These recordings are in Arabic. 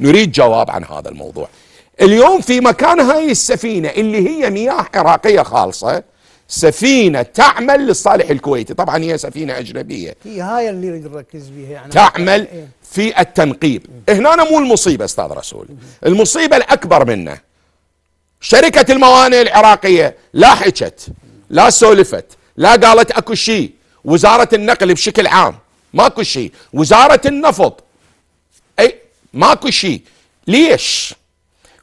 نريد جواب عن هذا الموضوع اليوم في مكان هاي السفينة اللي هي مياه عراقية خالصة سفينة تعمل للصالح الكويتي طبعا هي سفينة أجنبية هي هاي اللي نركز بها يعني تعمل إيه. في التنقيب هنا مو المصيبة أستاذ رسول المصيبة الأكبر منه شركة الموانئ العراقية لا حكت لا سولفت لا قالت أكو شيء وزارة النقل بشكل عام ماكو شيء وزارة النفط ماكو شيء ليش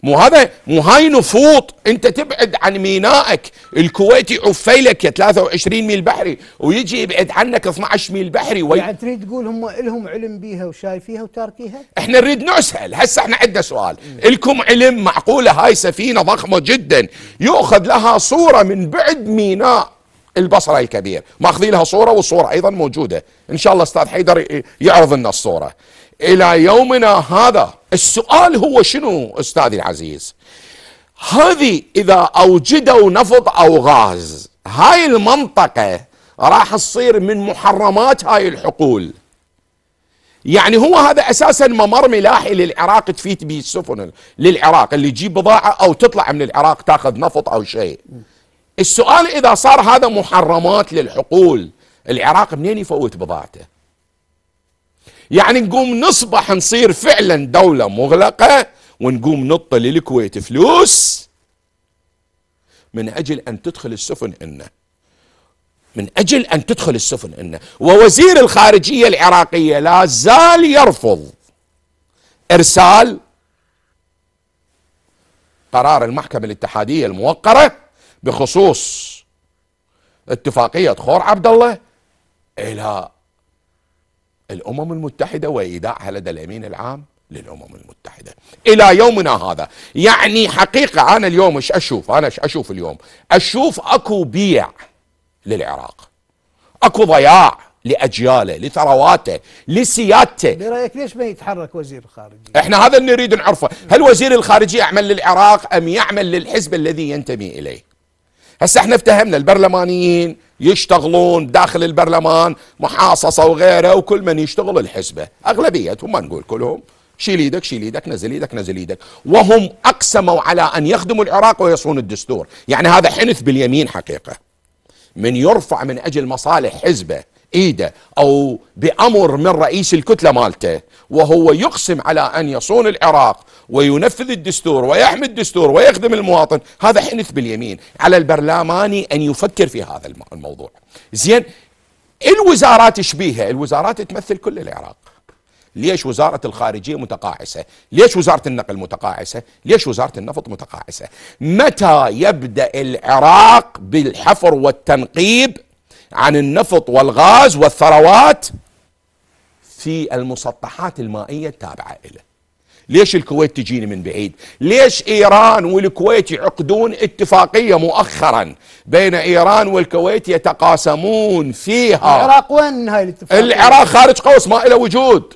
مو هذا مو هاي نفوط انت تبعد عن مينائك الكويتي عفيلك 23 ميل بحري ويجي يبعد عنك 12 ميل بحري وي... يعني تريد تقول هم لهم علم بيها وشايفيها وتاركيها احنا نريد نسال هسه احنا عندنا سؤال م. الكم علم معقوله هاي سفينه ضخمه جدا يؤخذ لها صوره من بعد ميناء البصره الكبير ماخذين لها صوره والصوره ايضا موجوده ان شاء الله استاذ حيدر يعرض لنا الصوره الى يومنا هذا السؤال هو شنو استاذي العزيز هذه اذا اوجدوا نفط او غاز هاي المنطقه راح تصير من محرمات هاي الحقول يعني هو هذا اساسا ممر ملاحي للعراق تفيت به السفن للعراق اللي تجيب بضاعه او تطلع من العراق تاخذ نفط او شيء السؤال اذا صار هذا محرمات للحقول العراق منين يفوت بضاعته يعني نقوم نصبح نصير فعلا دولة مغلقة ونقوم نطل للكويت فلوس من أجل أن تدخل السفن لنا من أجل أن تدخل السفن لنا ووزير الخارجية العراقية لا زال يرفض إرسال قرار المحكمة الاتحادية الموقرة بخصوص اتفاقية خور عبد الله إلى الأمم المتحدة وإيداعها لدى الأمين العام للأمم المتحدة إلى يومنا هذا يعني حقيقة أنا اليوم إيش أشوف أنا إيش أشوف اليوم أشوف أكو بيع للعراق أكو ضياع لاجياله لثرواته لسيادته برايك ليش ما يتحرك وزير الخارجيه احنا هذا اللي نريد نعرفه هل وزير الخارجيه يعمل للعراق ام يعمل للحزب الذي ينتمي اليه هسه احنا افتهمنا البرلمانيين يشتغلون داخل البرلمان محاصصه وغيره وكل من يشتغل الحسبه اغلبيتهم ما نقول كلهم شيل ايدك شيل ايدك نزل ايدك نزل ايدك وهم اقسموا على ان يخدموا العراق ويصون الدستور يعني هذا حنث باليمين حقيقه من يرفع من اجل مصالح حزبه ايده او بامر من رئيس الكتله مالته وهو يقسم على ان يصون العراق وينفذ الدستور ويحمي الدستور ويخدم المواطن هذا حنث باليمين على البرلماني ان يفكر في هذا الموضوع زين الوزارات شبيهه الوزارات تمثل كل العراق ليش وزارة الخارجية متقاعسة ليش وزارة النقل متقاعسة ليش وزارة النفط متقاعسة متى يبدأ العراق بالحفر والتنقيب عن النفط والغاز والثروات في المسطحات المائية التابعة له ليش الكويت تجيني من بعيد ليش إيران والكويت يعقدون اتفاقية مؤخرا بين إيران والكويت يتقاسمون فيها العراق وين هاي الاتفاقية العراق خارج قوس ما إلى وجود